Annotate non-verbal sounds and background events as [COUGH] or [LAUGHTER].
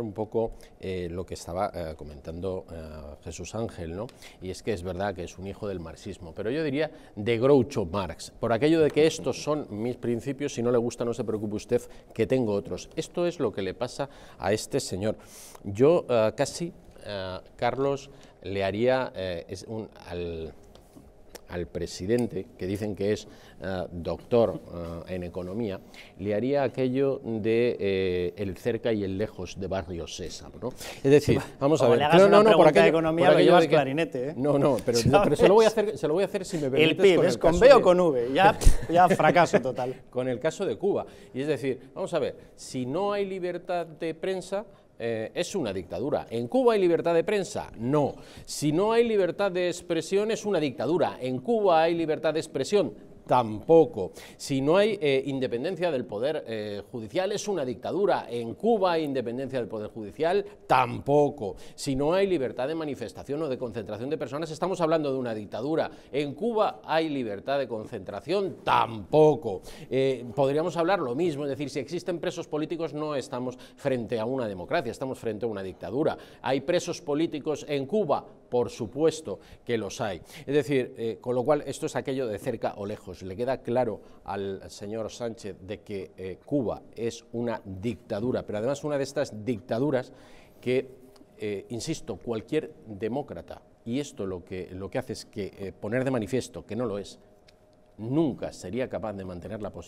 un poco eh, lo que estaba eh, comentando eh, Jesús Ángel, ¿no? y es que es verdad que es un hijo del marxismo, pero yo diría de Groucho Marx, por aquello de que estos son mis principios, si no le gusta no se preocupe usted que tengo otros. Esto es lo que le pasa a este señor. Yo casi, Carlos, le haría es un, al, al presidente, que dicen que es eh, doctor eh, en economía, le haría aquello de eh, el cerca y el lejos de Barrio César, ¿no? Es decir, vamos a ver. no, no, no, por economía lo llevas clarinete, No, no, [LAUGHS] pero, se, lo voy a hacer, se lo voy a hacer si me permites. El PIB, es con B o con V, ya, [LAUGHS] ya fracaso total. con el caso de Cuba. Y es decir, vamos a ver, si no hay libertad de prensa, eh, es una dictadura. ¿En Cuba hay libertad de prensa? No. Si no hay libertad de expresión, es una dictadura. ¿En Cuba hay libertad de expresión? tampoco. Si no hay eh, independencia del Poder eh, Judicial, es una dictadura. En Cuba hay independencia del Poder Judicial, tampoco. Si no hay libertad de manifestación o de concentración de personas, estamos hablando de una dictadura. En Cuba hay libertad de concentración, tampoco. Eh, podríamos hablar lo mismo, es decir, si existen presos políticos no estamos frente a una democracia, estamos frente a una dictadura. Hay presos políticos en Cuba, por supuesto que los hay. Es decir, eh, con lo cual esto es aquello de cerca o lejos. Le queda claro al señor Sánchez de que eh, Cuba es una dictadura, pero además una de estas dictaduras que, eh, insisto, cualquier demócrata, y esto lo que, lo que hace es que poner de manifiesto que no lo es, nunca sería capaz de mantener la posición.